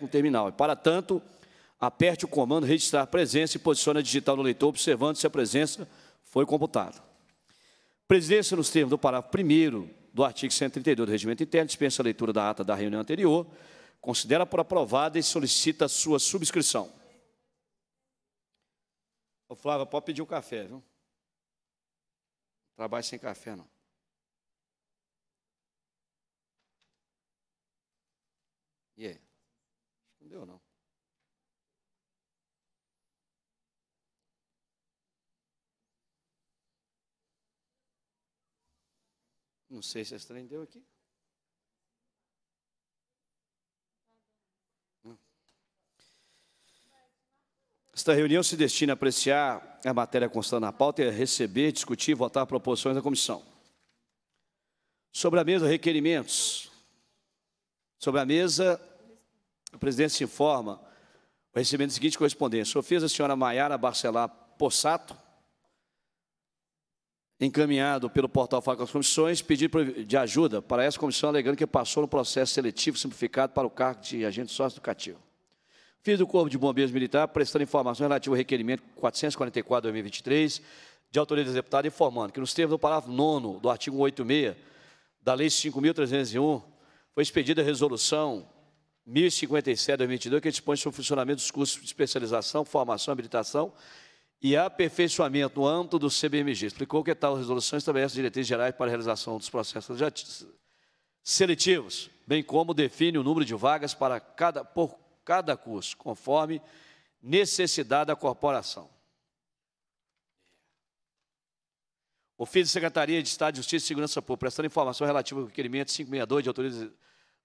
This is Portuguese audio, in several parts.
no terminal. Para tanto, aperte o comando registrar presença e posicione a digital no leitor, observando se a presença foi computada. Presidência, nos termos do parágrafo 1 do artigo 132 do Regimento Interno, dispensa a leitura da ata da reunião anterior, considera por aprovada e solicita sua subscrição. Ô, Flávia, pode pedir o um café, viu? Trabalho sem café, não. ou não? Não sei se estranho aqui. Hum. Esta reunião se destina a apreciar a matéria constante na pauta e a receber, discutir e votar proposições da comissão. Sobre a mesa, requerimentos. Sobre a mesa, o presidente se informa, o recebimento seguinte correspondência. Sofia a senhora Maiara Barcelar Possato, encaminhado pelo portal Faca das Comissões, pedido de ajuda para essa comissão, alegando que passou no processo seletivo simplificado para o cargo de agente sócio-educativo. Fiz do Corpo de Bombeiros Militar, prestando informações relativas ao requerimento 444-2023, de autoria do informando que, nos termos do parágrafo 9 do artigo 86 da Lei 5.301, foi expedida a resolução 1057 2022, que dispõe sobre o funcionamento dos cursos de especialização, formação, habilitação e aperfeiçoamento no âmbito do CBMG. Explicou que tal resolução estabelece diretrizes gerais para a realização dos processos seletivos, bem como define o número de vagas para cada, por cada curso, conforme necessidade da corporação. O da Secretaria de Estado de Justiça e Segurança Pública, prestando informação relativa ao requerimento 562 de autorização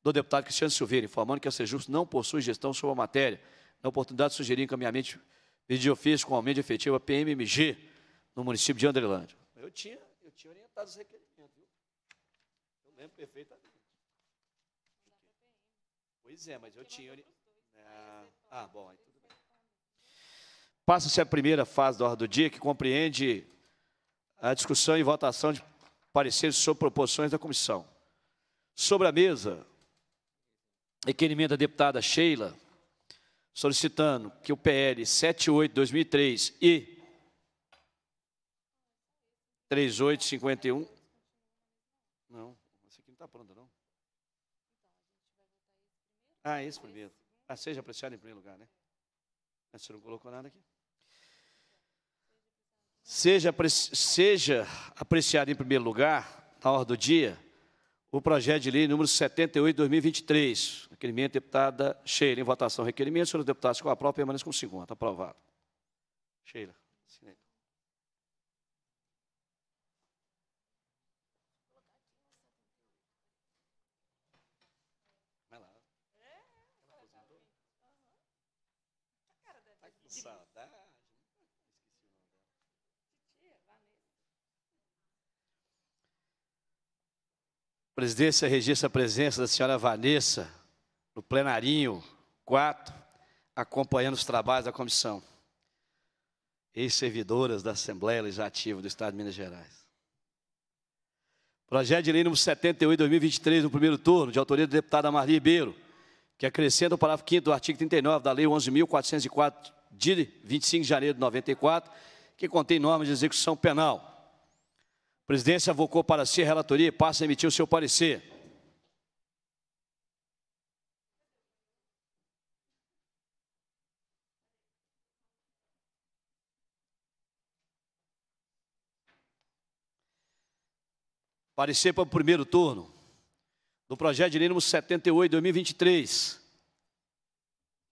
do deputado Cristiano Silveira, informando que a Sejus não possui gestão sobre a matéria. Na oportunidade, sugeri encaminhamento de ofício com aumento efetivo a PMMG no município de Andrelândia. Eu tinha, eu tinha orientado os requerimentos, viu? Eu lembro perfeitamente. Pois é, mas eu tinha... orientado. Né? Ah, ah bom, aí tudo bem. Passa-se a primeira fase da ordem do dia, que compreende a discussão e votação de pareceres sobre proposições da comissão. Sobre a mesa, requerimento da deputada Sheila, solicitando que o PL 78-2003 e 3851... Não, esse aqui não está pronto, não. Ah, é esse primeiro. Ah, seja apreciado em primeiro lugar, né? Ah, você não colocou nada aqui. Seja, seja apreciado em primeiro lugar, na hora do dia, o projeto de lei número 78 de 2023. Requerimento, deputada Sheila. Em votação, requerimento. Senhores deputados, com a própria, permaneça com o segundo. Aprovado. Sheila. presidência registra a presença da senhora Vanessa no plenarinho 4, acompanhando os trabalhos da comissão. Ex-servidoras da Assembleia Legislativa do Estado de Minas Gerais. Projeto de lei número 78 2023, no primeiro turno, de autoria do deputado Amar Ribeiro, que acrescenta o parágrafo 5 do artigo 39 da Lei 11.404, de 25 de janeiro de 94, que contém normas de execução penal presidência avocou para si a relatoria e passa a emitir o seu parecer. Parecer para o primeiro turno do projeto de lei número 78 de 2023,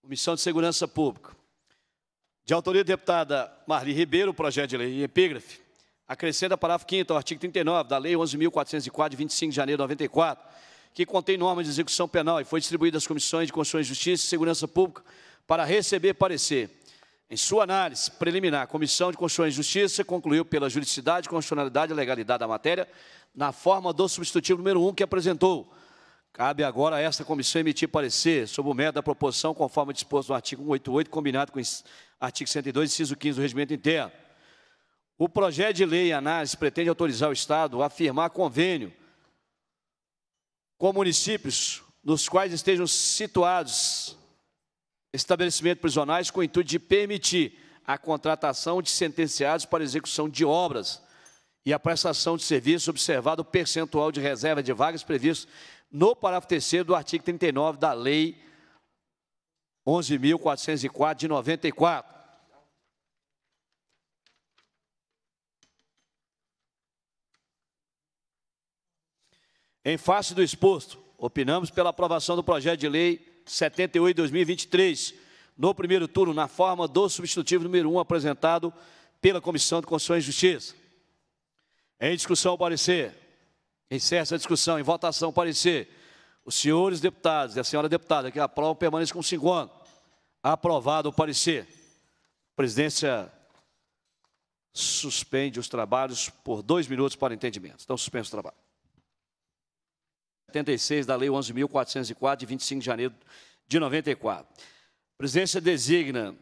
Comissão de Segurança Pública. De autoria da deputada Marli Ribeiro, projeto de lei em epígrafe acrescenta a parágrafo 5 ao artigo 39 da Lei 11.404, de 25 de janeiro de 94, que contém normas de execução penal e foi distribuída às comissões de Constituição e Justiça e Segurança Pública para receber parecer. Em sua análise preliminar, a Comissão de Constituição e Justiça concluiu pela juridicidade, constitucionalidade e legalidade da matéria na forma do substitutivo número 1 um que apresentou. Cabe agora a esta comissão emitir parecer sobre o mérito da proposição conforme disposto no artigo 188, combinado com o artigo 102, inciso 15 do Regimento Interno. O projeto de lei análise pretende autorizar o Estado a firmar convênio com municípios nos quais estejam situados estabelecimentos prisionais com o intuito de permitir a contratação de sentenciados para execução de obras e a prestação de serviço observado o percentual de reserva de vagas previsto no parágrafo terceiro do artigo 39 da Lei 11.404, de 94. Em face do exposto, opinamos pela aprovação do projeto de lei 78-2023, no primeiro turno, na forma do substitutivo número 1 apresentado pela Comissão de Constituição e Justiça. Em discussão, o parecer. Encerra a discussão. Em votação, o parecer. Os senhores deputados e a senhora deputada que aprovam permaneçam com cinco anos. Aprovado o parecer. A presidência suspende os trabalhos por dois minutos para entendimento. Então, suspenso o trabalho. 76 da Lei 11.404, de 25 de janeiro de 94. A presidência designa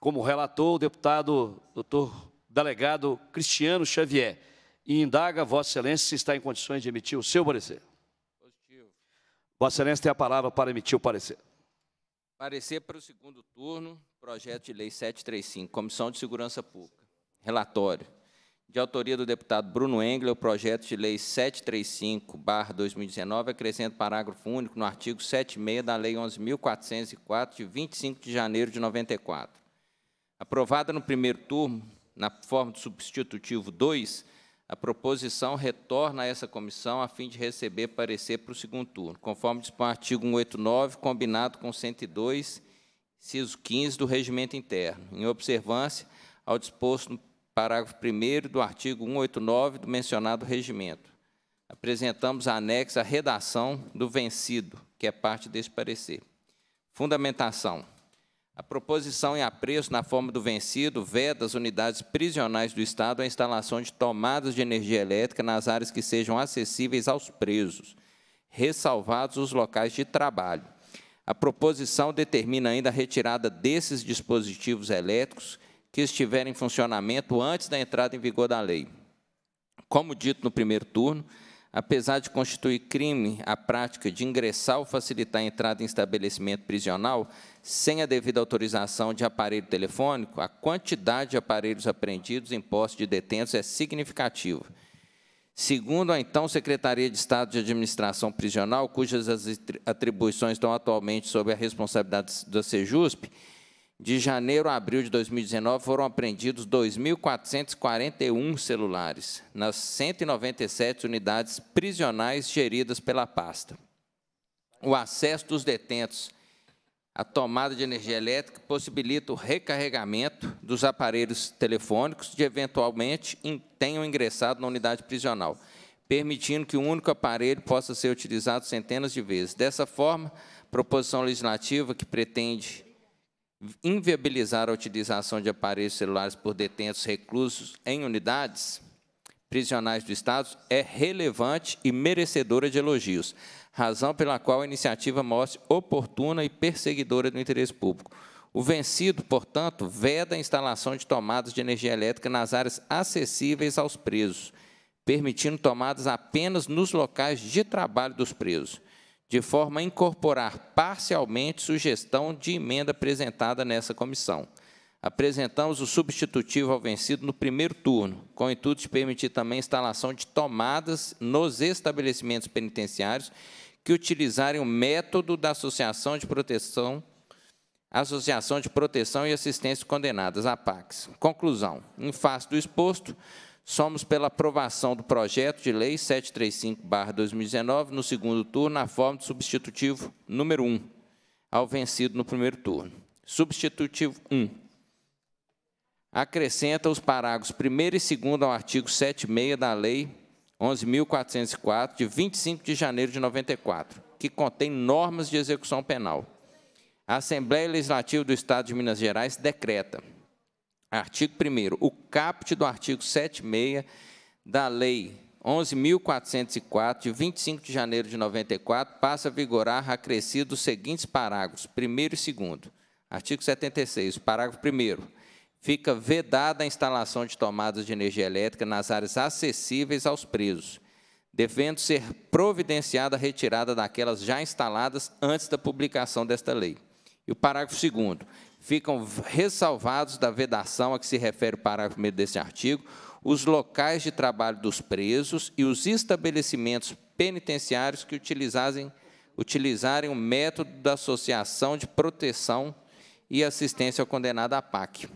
como relator o deputado doutor delegado Cristiano Xavier e indaga Vossa Excelência se está em condições de emitir o seu parecer. Positivo. Vossa Excelência tem a palavra para emitir o parecer. Parecer para o segundo turno, projeto de lei 735, Comissão de Segurança Pública. Relatório de autoria do deputado Bruno Engler, o projeto de lei 735-2019 acrescenta parágrafo único no artigo 76 da Lei 11.404, de 25 de janeiro de 94. Aprovada no primeiro turno, na forma do substitutivo 2, a proposição retorna a essa comissão a fim de receber parecer para o segundo turno, conforme dispõe o artigo 189, combinado com 102, inciso 15 do Regimento Interno, em observância ao disposto no parágrafo 1 do artigo 189 do mencionado regimento. Apresentamos anexo à redação do vencido, que é parte deste parecer. Fundamentação. A proposição em apreço na forma do vencido veda as unidades prisionais do Estado a instalação de tomadas de energia elétrica nas áreas que sejam acessíveis aos presos, ressalvados os locais de trabalho. A proposição determina ainda a retirada desses dispositivos elétricos que estiverem em funcionamento antes da entrada em vigor da lei. Como dito no primeiro turno, apesar de constituir crime a prática de ingressar ou facilitar a entrada em estabelecimento prisional sem a devida autorização de aparelho telefônico, a quantidade de aparelhos apreendidos em posse de detentos é significativa. Segundo a então Secretaria de Estado de Administração Prisional, cujas atribuições estão atualmente sob a responsabilidade da Sejusp, de janeiro a abril de 2019, foram apreendidos 2.441 celulares nas 197 unidades prisionais geridas pela pasta. O acesso dos detentos à tomada de energia elétrica possibilita o recarregamento dos aparelhos telefônicos que, eventualmente, tenham ingressado na unidade prisional, permitindo que um único aparelho possa ser utilizado centenas de vezes. Dessa forma, a proposição legislativa que pretende inviabilizar a utilização de aparelhos celulares por detentos reclusos em unidades prisionais do Estado é relevante e merecedora de elogios, razão pela qual a iniciativa mostra oportuna e perseguidora do interesse público. O vencido, portanto, veda a instalação de tomadas de energia elétrica nas áreas acessíveis aos presos, permitindo tomadas apenas nos locais de trabalho dos presos de forma a incorporar parcialmente sugestão de emenda apresentada nessa comissão. Apresentamos o substitutivo ao vencido no primeiro turno, com o intuito de permitir também a instalação de tomadas nos estabelecimentos penitenciários que utilizarem o método da Associação de Proteção Associação de Proteção e Assistência Condenadas, APACS. Conclusão. Em face do exposto, Somos pela aprovação do projeto de lei 735-2019, no segundo turno, na forma de substitutivo número 1, ao vencido no primeiro turno. Substitutivo 1. Acrescenta os parágrafos 1 e 2 ao artigo 76 da Lei 11.404, de 25 de janeiro de 94, que contém normas de execução penal. A Assembleia Legislativa do Estado de Minas Gerais decreta Artigo 1 o caput do artigo 76 da Lei 11.404, de 25 de janeiro de 94, passa a vigorar acrescido os seguintes parágrafos, primeiro e segundo. Artigo 76, parágrafo primeiro. Fica vedada a instalação de tomadas de energia elétrica nas áreas acessíveis aos presos, devendo ser providenciada a retirada daquelas já instaladas antes da publicação desta lei. E o parágrafo segundo ficam ressalvados da vedação a que se refere o parágrafo 1 deste artigo, os locais de trabalho dos presos e os estabelecimentos penitenciários que utilizassem, utilizarem o método da Associação de Proteção e Assistência ao Condenado, a PAC.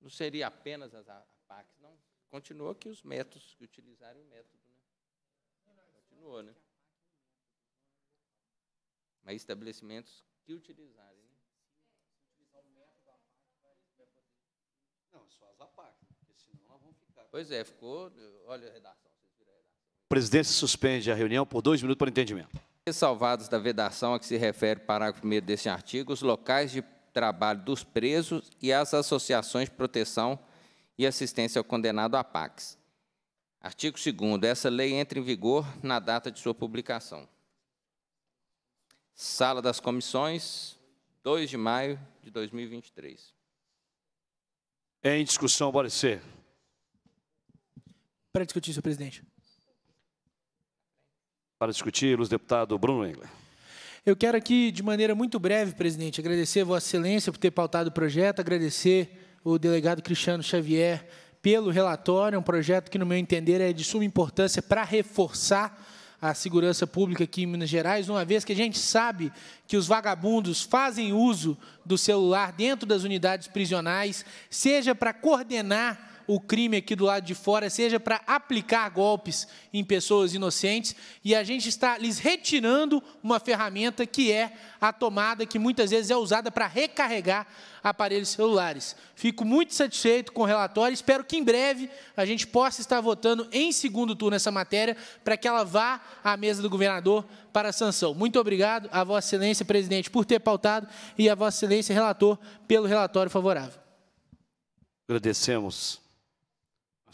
Não seria apenas as PAC, não? Continua que os métodos que utilizarem o método. Né? Continuou, né? Mas estabelecimentos que utilizarem. Né? Não, é só as APAC, né? porque senão nós vamos ficar. Pois é, ficou. Olha a redação, O presidente suspende a reunião por dois minutos para entendimento. Ressalvados da vedação a que se refere o parágrafo 1 deste artigo, os locais de trabalho dos presos e as associações de proteção e assistência ao condenado APACs. Artigo 2 Essa lei entra em vigor na data de sua publicação. Sala das Comissões, 2 de maio de 2023. Em discussão, parecer. Para discutir, senhor presidente. Para discutir, os deputado Bruno Engler. Eu quero aqui, de maneira muito breve, presidente, agradecer a Vossa Excelência por ter pautado o projeto, agradecer o delegado Cristiano Xavier pelo relatório, um projeto que, no meu entender, é de suma importância para reforçar a segurança pública aqui em Minas Gerais, uma vez que a gente sabe que os vagabundos fazem uso do celular dentro das unidades prisionais, seja para coordenar o crime aqui do lado de fora, seja para aplicar golpes em pessoas inocentes, e a gente está lhes retirando uma ferramenta que é a tomada que muitas vezes é usada para recarregar aparelhos celulares. Fico muito satisfeito com o relatório, espero que em breve a gente possa estar votando em segundo turno essa matéria para que ela vá à mesa do governador para a sanção. Muito obrigado a Vossa Excelência, presidente, por ter pautado e a Vossa Excelência, relator, pelo relatório favorável. Agradecemos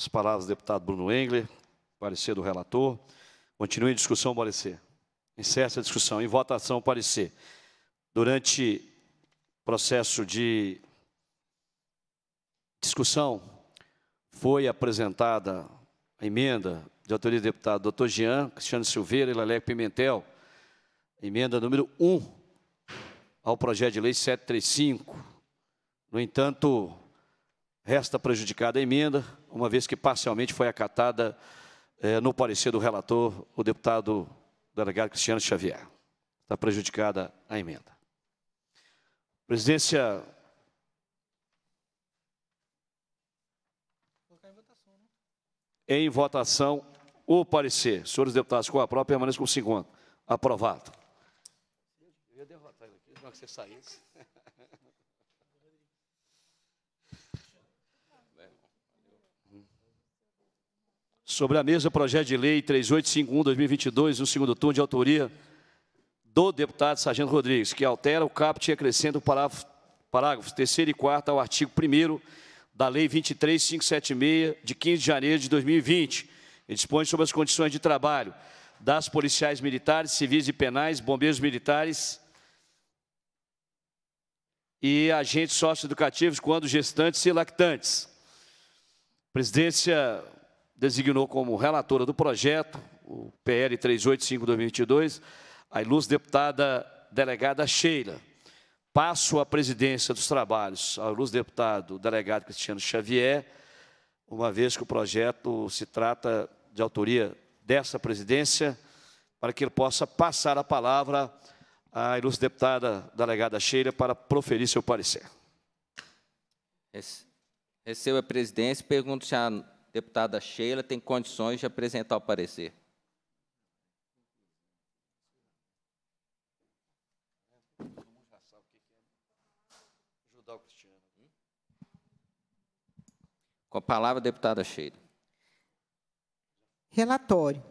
as palavras do deputado Bruno Engler, parecer do relator. Continue em discussão o parecer. Encerra a discussão. Em votação parecer. Durante o processo de discussão, foi apresentada a emenda de autoria do deputado Dr Jean, Cristiano Silveira e Lelec Pimentel, emenda número 1 ao projeto de lei 735. No entanto, resta prejudicada a emenda, uma vez que parcialmente foi acatada é, no parecer do relator, o deputado delegado Cristiano Xavier. Está prejudicada a emenda. Presidência. Em votação, o parecer. Senhores deputados, com a própria permaneçam com o segundo. Aprovado. Eu ia derrotar ele aqui, não que você saísse. Sobre a mesa, o projeto de lei 3851-2022, no segundo turno, de autoria do deputado Sargento Rodrigues, que altera o caput e acrescenta o parágrafo, parágrafo 3 e 4 ao artigo 1 da Lei 23576, de 15 de janeiro de 2020. Ele dispõe sobre as condições de trabalho das policiais militares, civis e penais, bombeiros militares e agentes socioeducativos quando gestantes e lactantes. Presidência designou como relatora do projeto, o PL 385-2022, a ilustre deputada delegada Sheila. Passo a presidência dos trabalhos ao ilustre deputado delegado Cristiano Xavier, uma vez que o projeto se trata de autoria dessa presidência, para que ele possa passar a palavra à ilustre deputada delegada Sheila para proferir seu parecer. Receba a presidência e pergunto se a deputada Sheila tem condições de apresentar o parecer. Com a palavra, deputada Sheila. Relatório.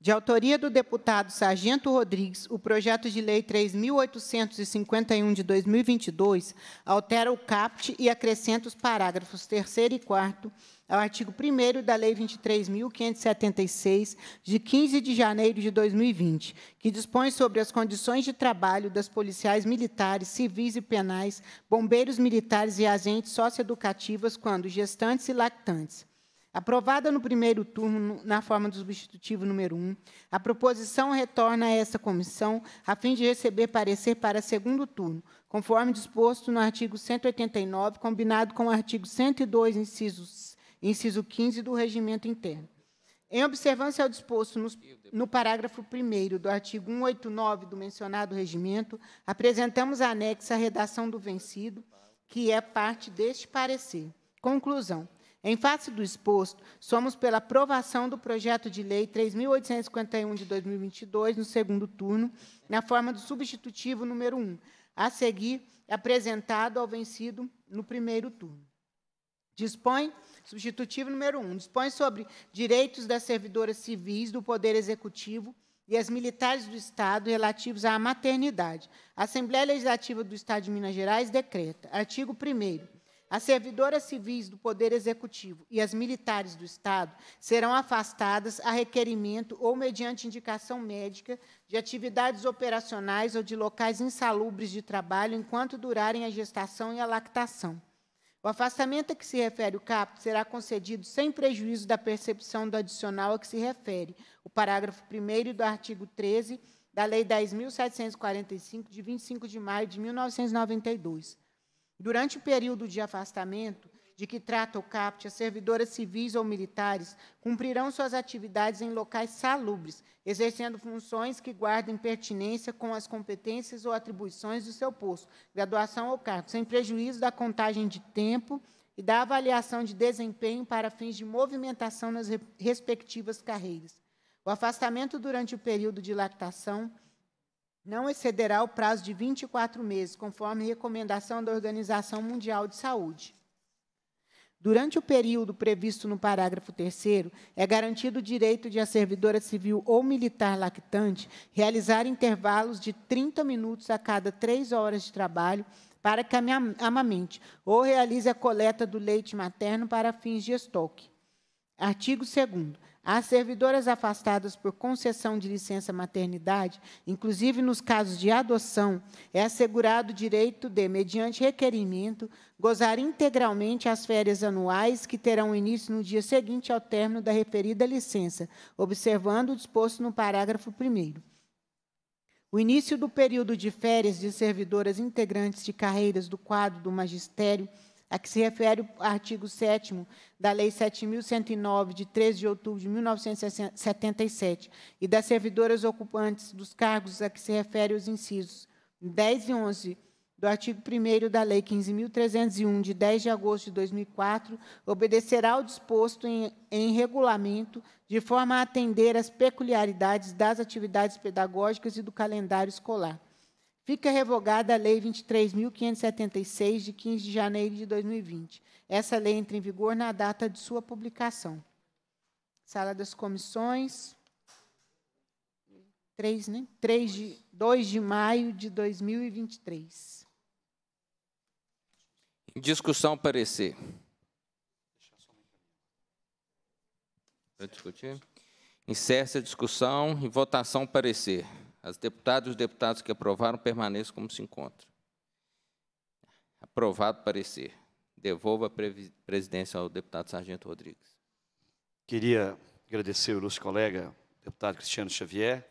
De autoria do deputado Sargento Rodrigues, o projeto de lei 3.851 de 2022 altera o CAPT e acrescenta os parágrafos 3 e 4 ao artigo 1 da Lei 23.576, de 15 de janeiro de 2020, que dispõe sobre as condições de trabalho das policiais militares, civis e penais, bombeiros militares e agentes socioeducativas quando gestantes e lactantes. Aprovada no primeiro turno, na forma do substitutivo número 1, a proposição retorna a esta comissão a fim de receber parecer para segundo turno, conforme disposto no artigo 189, combinado com o artigo 102, inciso, inciso 15 do regimento interno. Em observância ao disposto no, no parágrafo 1 do artigo 189 do mencionado regimento, apresentamos anexa à redação do vencido, que é parte deste parecer. Conclusão. Em face do exposto, somos pela aprovação do projeto de lei 3.851 de 2022, no segundo turno, na forma do substitutivo número 1, a seguir apresentado ao vencido no primeiro turno. Dispõe, substitutivo número 1, dispõe sobre direitos das servidoras civis do Poder Executivo e as militares do Estado relativos à maternidade. A Assembleia Legislativa do Estado de Minas Gerais decreta. Artigo 1 as servidoras civis do Poder Executivo e as militares do Estado serão afastadas a requerimento ou mediante indicação médica de atividades operacionais ou de locais insalubres de trabalho enquanto durarem a gestação e a lactação. O afastamento a que se refere o caput será concedido sem prejuízo da percepção do adicional a que se refere, o parágrafo 1 do artigo 13 da Lei 10.745, de 25 de maio de 1992. Durante o período de afastamento de que trata o CAPT, as servidoras civis ou militares cumprirão suas atividades em locais salubres, exercendo funções que guardem pertinência com as competências ou atribuições do seu posto, graduação ou cargo, sem prejuízo da contagem de tempo e da avaliação de desempenho para fins de movimentação nas respectivas carreiras. O afastamento durante o período de lactação não excederá o prazo de 24 meses, conforme recomendação da Organização Mundial de Saúde. Durante o período previsto no parágrafo 3, é garantido o direito de a servidora civil ou militar lactante realizar intervalos de 30 minutos a cada três horas de trabalho para que amamente ou realize a coleta do leite materno para fins de estoque. Artigo 2. As servidoras afastadas por concessão de licença maternidade, inclusive nos casos de adoção, é assegurado o direito de, mediante requerimento, gozar integralmente as férias anuais que terão início no dia seguinte ao término da referida licença, observando o disposto no parágrafo 1. O início do período de férias de servidoras integrantes de carreiras do quadro do magistério a que se refere o artigo 7 da Lei 7.109, de 13 de outubro de 1977, e das servidoras ocupantes dos cargos a que se refere os incisos 10 e 11 do artigo 1 da Lei 15.301, de 10 de agosto de 2004, obedecerá ao disposto em, em regulamento, de forma a atender às peculiaridades das atividades pedagógicas e do calendário escolar. Fica revogada a Lei 23.576, de 15 de janeiro de 2020. Essa lei entra em vigor na data de sua publicação. Sala das comissões. 3, né? 3 de, 2 de maio de 2023. Em discussão, parecer. Para discutir? Encerra a discussão. Em votação, parecer. As deputadas e os deputados que aprovaram permaneçam como se encontram. Aprovado parecer. Devolvo a presidência ao deputado Sargento Rodrigues. Queria agradecer o nosso colega, deputado Cristiano Xavier,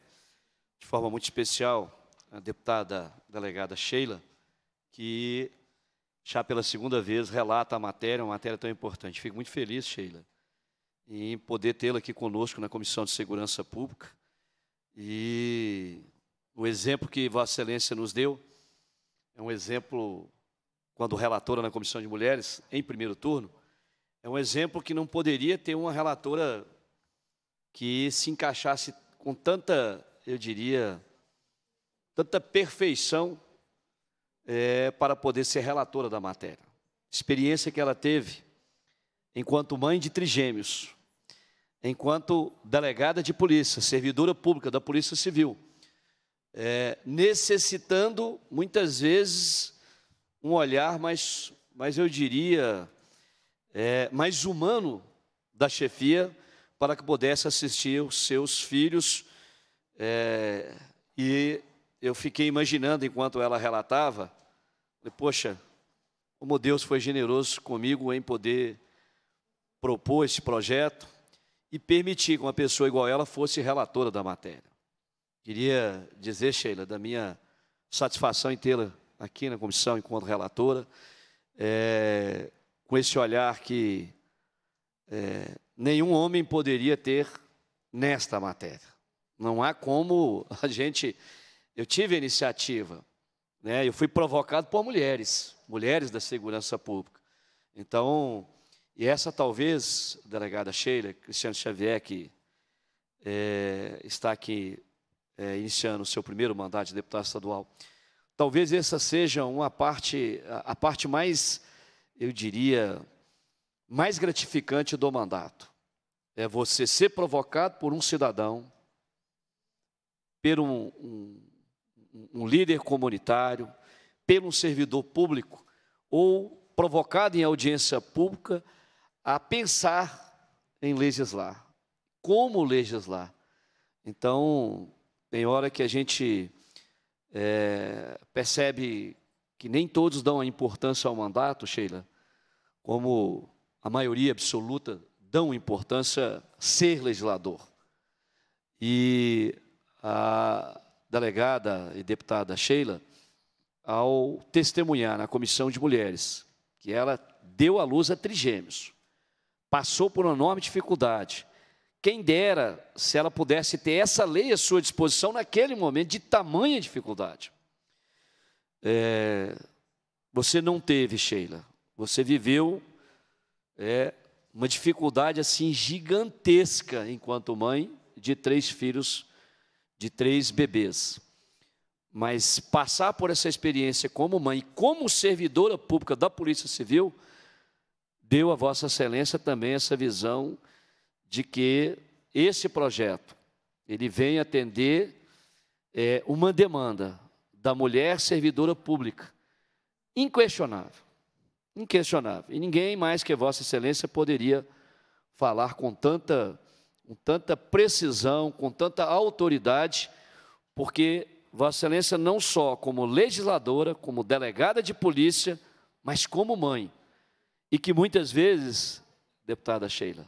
de forma muito especial a deputada delegada Sheila, que já pela segunda vez relata a matéria, uma matéria tão importante. Fico muito feliz, Sheila, em poder tê-la aqui conosco na Comissão de Segurança Pública e o exemplo que Vossa Excelência nos deu é um exemplo, quando relatora na Comissão de Mulheres, em primeiro turno, é um exemplo que não poderia ter uma relatora que se encaixasse com tanta, eu diria, tanta perfeição é, para poder ser relatora da matéria. Experiência que ela teve enquanto mãe de trigêmeos enquanto delegada de polícia, servidora pública da Polícia Civil, é, necessitando muitas vezes um olhar mais, mais eu diria, é, mais humano da chefia para que pudesse assistir os seus filhos. É, e eu fiquei imaginando enquanto ela relatava, poxa, como Deus foi generoso comigo em poder propor esse projeto, e permitir que uma pessoa igual ela fosse relatora da matéria. Queria dizer, Sheila, da minha satisfação em tê-la aqui na comissão enquanto relatora, é, com esse olhar que é, nenhum homem poderia ter nesta matéria. Não há como a gente. Eu tive a iniciativa, né, eu fui provocado por mulheres, mulheres da segurança pública. Então, e essa talvez, delegada Sheila, Cristiano Xavier, que é, está aqui é, iniciando o seu primeiro mandato de deputado estadual, talvez essa seja uma parte, a, a parte mais, eu diria, mais gratificante do mandato. É você ser provocado por um cidadão, por um, um, um líder comunitário, pelo um servidor público, ou provocado em audiência pública a pensar em legislar. Como legislar? Então, tem hora que a gente é, percebe que nem todos dão a importância ao mandato, Sheila, como a maioria absoluta dão importância ser legislador. E a delegada e deputada Sheila, ao testemunhar na comissão de mulheres, que ela deu à luz a trigêmeos passou por uma enorme dificuldade. Quem dera se ela pudesse ter essa lei à sua disposição naquele momento de tamanha dificuldade. É, você não teve, Sheila. Você viveu é, uma dificuldade assim gigantesca enquanto mãe de três filhos, de três bebês. Mas passar por essa experiência como mãe, como servidora pública da Polícia Civil, deu a Vossa Excelência também essa visão de que esse projeto ele vem atender é, uma demanda da mulher servidora pública inquestionável, inquestionável. E ninguém mais que Vossa Excelência poderia falar com tanta, com tanta precisão, com tanta autoridade, porque Vossa Excelência não só como legisladora, como delegada de polícia, mas como mãe e que muitas vezes, deputada Sheila,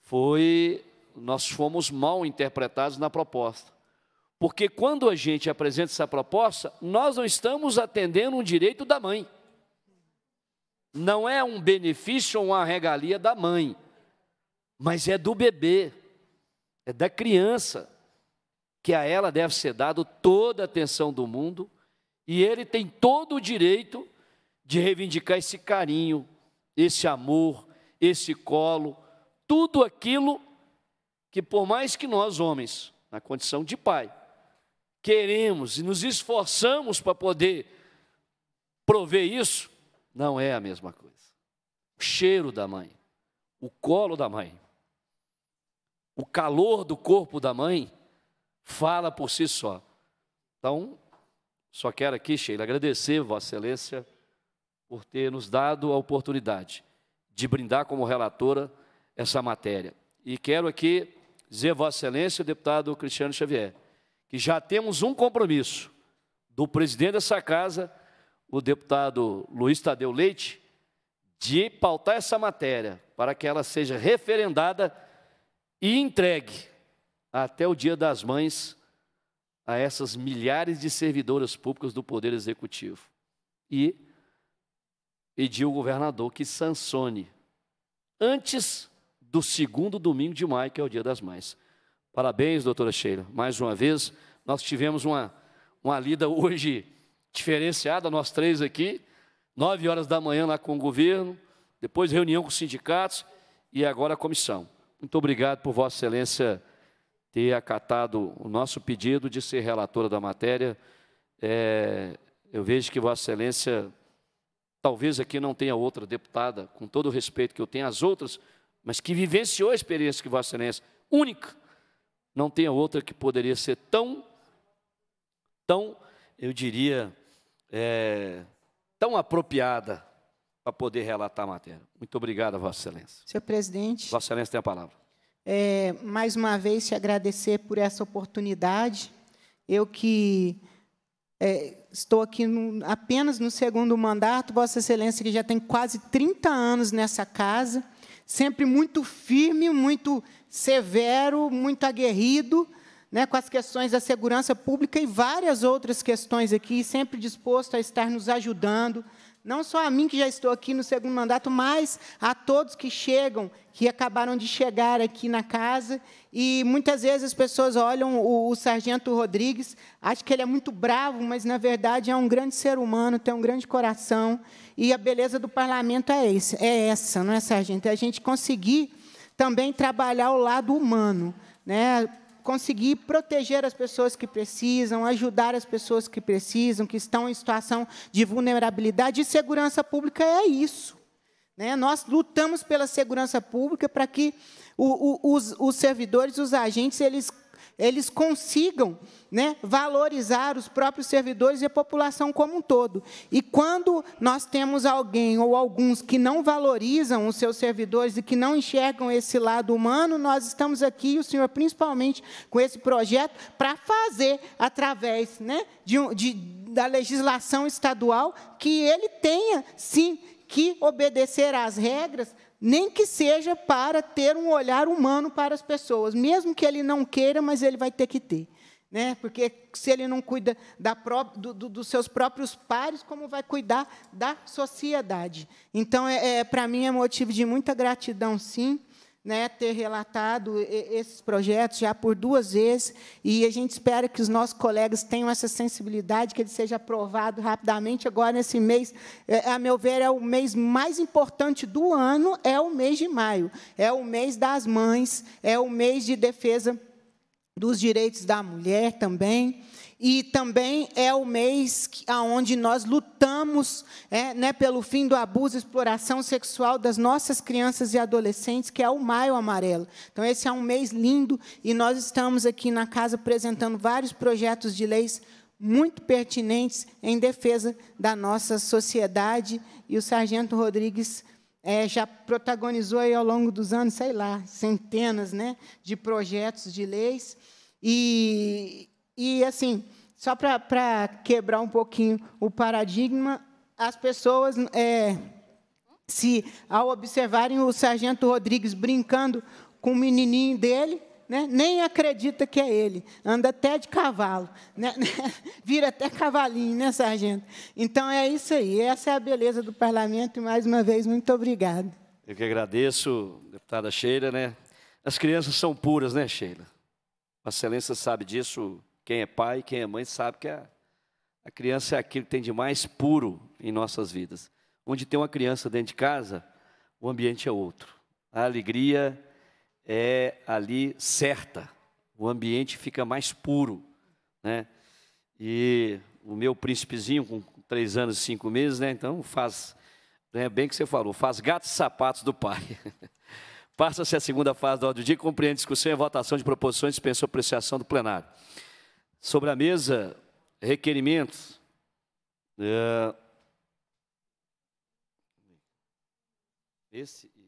foi nós fomos mal interpretados na proposta. Porque quando a gente apresenta essa proposta, nós não estamos atendendo um direito da mãe. Não é um benefício ou uma regalia da mãe, mas é do bebê, é da criança, que a ela deve ser dado toda a atenção do mundo, e ele tem todo o direito de reivindicar esse carinho, esse amor, esse colo, tudo aquilo que, por mais que nós, homens, na condição de pai, queremos e nos esforçamos para poder prover isso, não é a mesma coisa. O cheiro da mãe, o colo da mãe, o calor do corpo da mãe, fala por si só. Então, só quero aqui, Sheila, agradecer, Vossa Excelência por ter nos dado a oportunidade de brindar como relatora essa matéria. E quero aqui dizer, Vossa Excelência, o deputado Cristiano Xavier, que já temos um compromisso do presidente dessa casa, o deputado Luiz Tadeu Leite, de pautar essa matéria para que ela seja referendada e entregue até o Dia das Mães a essas milhares de servidoras públicas do Poder Executivo. E pediu o governador que sancione antes do segundo domingo de maio, que é o Dia das Mães. Parabéns, doutora Sheila, mais uma vez. Nós tivemos uma, uma lida hoje diferenciada, nós três aqui, nove horas da manhã lá com o governo, depois reunião com os sindicatos e agora a comissão. Muito obrigado por Vossa Excelência ter acatado o nosso pedido de ser relatora da matéria. É, eu vejo que Vossa Excelência Talvez aqui não tenha outra deputada, com todo o respeito que eu tenho às outras, mas que vivenciou a experiência que Vossa Excelência, única, não tenha outra que poderia ser tão, tão, eu diria, é, tão apropriada para poder relatar a matéria. Muito obrigado, Vossa Excelência. Senhor presidente. Vossa Excelência tem a palavra. É, mais uma vez te agradecer por essa oportunidade. Eu que é, estou aqui no, apenas no segundo mandato, Vossa Excelência, que já tem quase 30 anos nessa casa, sempre muito firme, muito severo, muito aguerrido, né, com as questões da segurança pública e várias outras questões aqui, sempre disposto a estar nos ajudando, não só a mim que já estou aqui no segundo mandato, mas a todos que chegam, que acabaram de chegar aqui na casa. E muitas vezes as pessoas olham o, o sargento Rodrigues, acham que ele é muito bravo, mas na verdade é um grande ser humano, tem um grande coração. E a beleza do parlamento é, esse, é essa, não é, sargento? É a gente conseguir também trabalhar o lado humano. Né? conseguir proteger as pessoas que precisam, ajudar as pessoas que precisam, que estão em situação de vulnerabilidade. E segurança pública é isso. Né? Nós lutamos pela segurança pública para que o, o, os, os servidores, os agentes, eles eles consigam né, valorizar os próprios servidores e a população como um todo. E quando nós temos alguém ou alguns que não valorizam os seus servidores e que não enxergam esse lado humano, nós estamos aqui, o senhor principalmente, com esse projeto, para fazer através né, de, de, da legislação estadual que ele tenha, sim, que obedecer às regras nem que seja para ter um olhar humano para as pessoas, mesmo que ele não queira, mas ele vai ter que ter. Né? Porque se ele não cuida da pró do, do, dos seus próprios pares, como vai cuidar da sociedade? Então, é, é para mim, é motivo de muita gratidão, sim né, ter relatado esses projetos já por duas vezes, e a gente espera que os nossos colegas tenham essa sensibilidade, que ele seja aprovado rapidamente agora nesse mês. É, a meu ver, é o mês mais importante do ano, é o mês de maio, é o mês das mães, é o mês de defesa dos direitos da mulher também e também é o mês onde nós lutamos é, né, pelo fim do abuso e exploração sexual das nossas crianças e adolescentes, que é o Maio Amarelo. Então, esse é um mês lindo e nós estamos aqui na casa apresentando vários projetos de leis muito pertinentes em defesa da nossa sociedade. E o Sargento Rodrigues é, já protagonizou aí ao longo dos anos, sei lá, centenas né, de projetos de leis. E, e, assim, só para quebrar um pouquinho o paradigma, as pessoas, é, se ao observarem o sargento Rodrigues brincando com o menininho dele, né, nem acredita que é ele, anda até de cavalo, né, vira até cavalinho, né, sargento? Então é isso aí, essa é a beleza do parlamento e mais uma vez muito obrigado. Eu que agradeço, deputada Sheila, né? As crianças são puras, né, Sheila? A excelência sabe disso quem é pai, quem é mãe, sabe que a, a criança é aquilo que tem de mais puro em nossas vidas. Onde tem uma criança dentro de casa, o ambiente é outro. A alegria é ali certa, o ambiente fica mais puro. Né? E o meu príncipezinho, com três anos e cinco meses, né? então faz, É bem que você falou, faz gatos e sapatos do pai. Passa-se a segunda fase do áudio dia, compreende discussão e votação de proposições, dispensou apreciação do plenário sobre a mesa requerimentos. É... Esse aqui.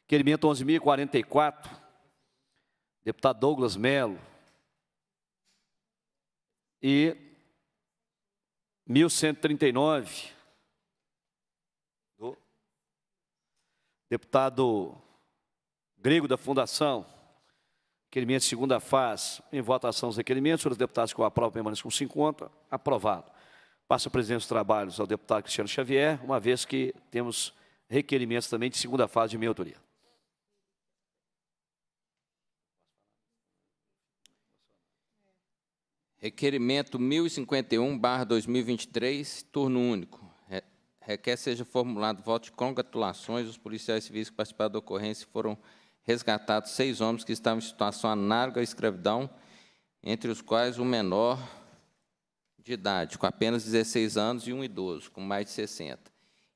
Requerimento 11.044, deputado Douglas Melo. E 1139, do deputado grego da Fundação. Requerimento de segunda fase, em votação os requerimentos. Os deputados que o aprovam permaneçam com 50 Aprovado. Passa a presidência dos trabalhos ao deputado Cristiano Xavier, uma vez que temos requerimentos também de segunda fase de minha autoria. Requerimento 1051-2023, turno único. Requer seja formulado voto de congratulações os policiais civis que participaram da ocorrência foram resgatados seis homens que estavam em situação análoga à escravidão, entre os quais um menor de idade, com apenas 16 anos, e um idoso, com mais de 60.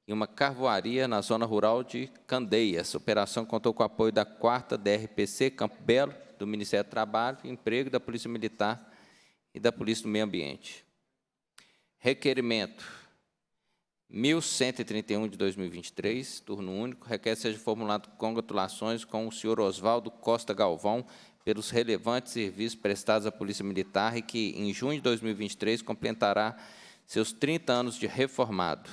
Em uma carvoaria na zona rural de Candeias. A operação contou com o apoio da 4 DRPC Campo Belo, do Ministério do Trabalho, Emprego, da Polícia Militar e da Polícia do Meio Ambiente. Requerimento 1131 de 2023, turno único, requer seja formulado congratulações com o senhor Oswaldo Costa Galvão pelos relevantes serviços prestados à Polícia Militar e que, em junho de 2023, completará seus 30 anos de reformado.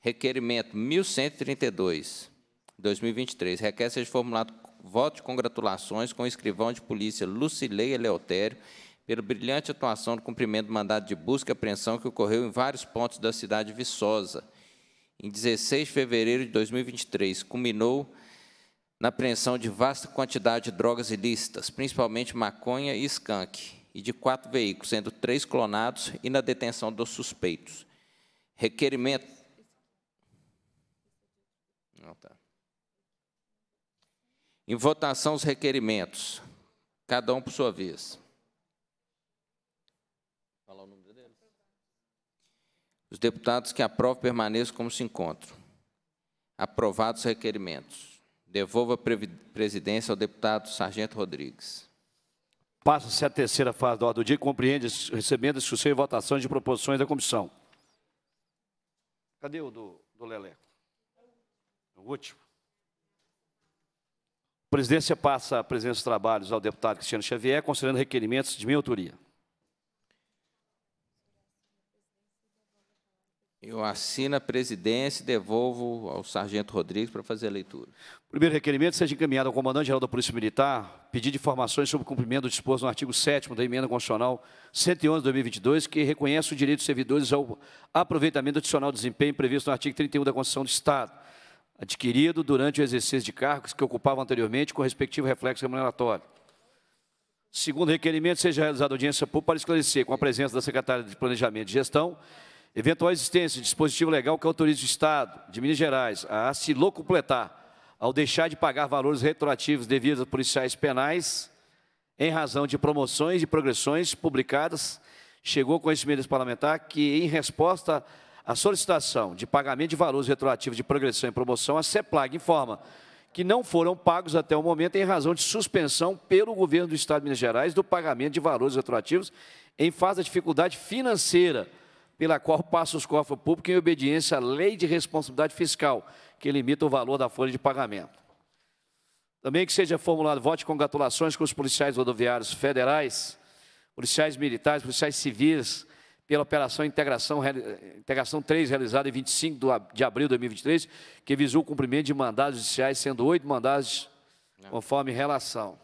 Requerimento 1132, 2023, requer seja formulado voto de congratulações com o escrivão de polícia Lucileia Leotério pela brilhante atuação no cumprimento do mandado de busca e apreensão que ocorreu em vários pontos da cidade de Viçosa. Em 16 de fevereiro de 2023, culminou na apreensão de vasta quantidade de drogas ilícitas, principalmente maconha e skunk, e de quatro veículos, sendo três clonados, e na detenção dos suspeitos. Requerimento. Não, ah, tá. Em votação, os requerimentos. Cada um por sua vez. Os deputados que aprovam permaneçam como se encontram. Aprovados os requerimentos. Devolva a presidência ao deputado Sargento Rodrigues. Passa-se a terceira fase da ordem do dia, compreende, recebendo discussão e votação de proposições da comissão. Cadê o do, do Leleco? O último. A presidência passa a presença dos trabalhos ao deputado Cristiano Xavier, considerando requerimentos de minha autoria. Eu assino a presidência e devolvo ao sargento Rodrigues para fazer a leitura. Primeiro requerimento seja encaminhado ao comandante-geral da Polícia Militar pedir informações sobre o cumprimento do disposto no artigo 7 da Emenda Constitucional 111 de 2022, que reconhece o direito dos servidores ao aproveitamento adicional de desempenho previsto no artigo 31 da Constituição do Estado, adquirido durante o exercício de cargos que ocupavam anteriormente com o respectivo reflexo remuneratório. Segundo requerimento, seja realizada audiência pública para esclarecer, com a presença da secretária de Planejamento e Gestão, Eventual existência de dispositivo legal que autorize o Estado de Minas Gerais a se locupletar ao deixar de pagar valores retroativos devidos a policiais penais em razão de promoções e progressões publicadas, chegou ao conhecimento desse parlamentar que, em resposta à solicitação de pagamento de valores retroativos de progressão e promoção, a CEPLAG informa que não foram pagos até o momento em razão de suspensão pelo governo do Estado de Minas Gerais do pagamento de valores retroativos em fase da dificuldade financeira pela qual passa os cofres públicos em obediência à Lei de Responsabilidade Fiscal, que limita o valor da folha de pagamento. Também que seja formulado voto com congratulações com os policiais rodoviários federais, policiais militares, policiais civis, pela Operação Integração, Integração 3, realizada em 25 de abril de 2023, que visou o cumprimento de mandados judiciais, sendo oito mandados conforme relação.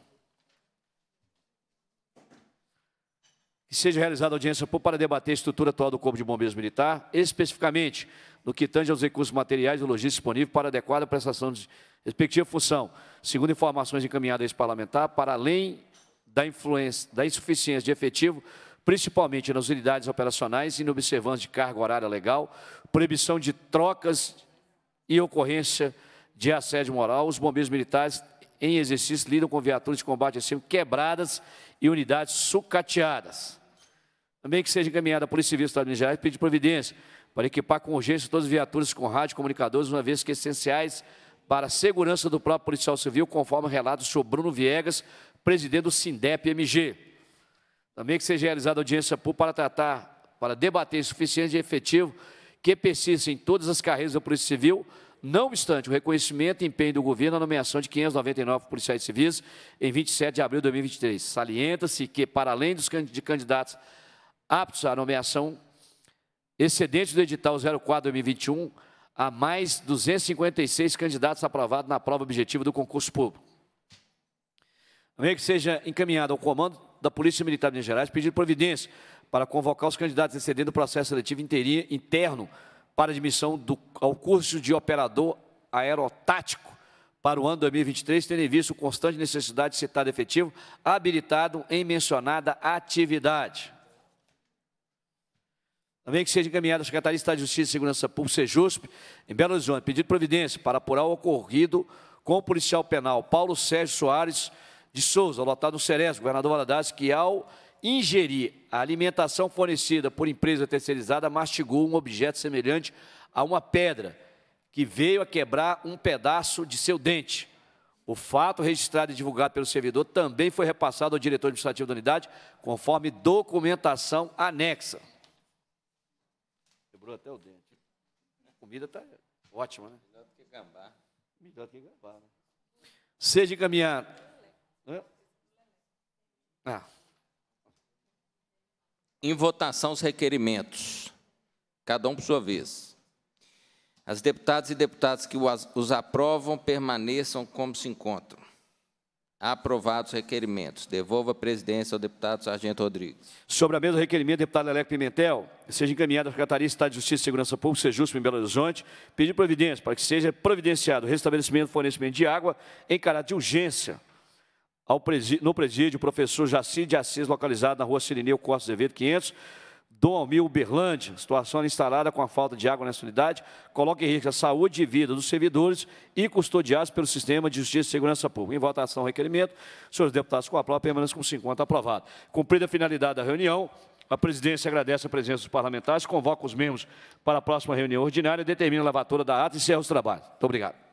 que seja realizada audiência para debater a estrutura atual do Corpo de Bombeiros Militar, especificamente no que tange aos recursos materiais e logísticos disponíveis para adequada prestação de respectiva função, segundo informações encaminhadas a esse parlamentar, para além da, da insuficiência de efetivo, principalmente nas unidades operacionais e na observância de carga horária legal, proibição de trocas e ocorrência de assédio moral, os bombeiros militares em exercício lidam com viaturas de combate a assim, quebradas e unidades sucateadas. Também que seja encaminhada a Polícia Civil do Estado de Minas Gerais pedir providência para equipar com urgência todas as viaturas com rádio comunicadores, uma vez que essenciais para a segurança do próprio policial civil, conforme relato sobre Bruno Viegas, presidente do Sindep MG. Também que seja realizada audiência pública para tratar, para debater suficiente efetivo que persiste em todas as carreiras da Polícia Civil, não obstante o reconhecimento e empenho do governo na nomeação de 599 policiais civis em 27 de abril de 2023. Salienta-se que, para além dos candidatos aptos à nomeação excedente do edital 04-2021 a mais 256 candidatos aprovados na prova objetiva do concurso público. A meio que seja encaminhado ao comando da Polícia Militar de Minas Gerais pedir providência para convocar os candidatos excedendo o processo seletivo interno para admissão do, ao curso de operador aerotático para o ano 2023, tendo em vista o constante necessidade de citado efetivo habilitado em mencionada atividade. Também que seja encaminhada à Secretaria de Estado de Justiça e Segurança Pública, SEJUSP, em Belo Horizonte, pedido providência para apurar o ocorrido com o policial penal Paulo Sérgio Soares de Souza, lotado no Ceres, governador Valadares, que ao ingerir a alimentação fornecida por empresa terceirizada, mastigou um objeto semelhante a uma pedra, que veio a quebrar um pedaço de seu dente. O fato registrado e divulgado pelo servidor também foi repassado ao diretor administrativo da unidade, conforme documentação anexa. Quebrou até o dente. A comida está ótima, né? Melhor do que gambá. Melhor do que gambá, né? Seja encaminhado. Ah. Em votação, os requerimentos. Cada um por sua vez. As deputadas e deputados que os aprovam permaneçam como se encontram. Aprovados os requerimentos. Devolva a presidência ao deputado Sargento Rodrigues. Sobre a mesa requerimento, deputado Leleco Pimentel, seja encaminhado à Secretaria de Estado de Justiça e Segurança Pública, Sejusp, em Belo Horizonte, pedir providência para que seja providenciado o restabelecimento do fornecimento de água em caráter de urgência presídio, no presídio professor Jacir de Assis, localizado na rua Sirineu Costa Azevedo, 500, Domil, Uberlândia, situação instalada com a falta de água nessa unidade, coloca em risco a saúde e vida dos servidores e custodiados pelo sistema de justiça e segurança pública. Em votação, requerimento. Senhores deputados, com aplauso, permanece com 50 aprovado. Cumprida a finalidade da reunião, a presidência agradece a presença dos parlamentares, convoca os membros para a próxima reunião ordinária, determina a lavatura da ata e encerra os trabalhos. Muito obrigado.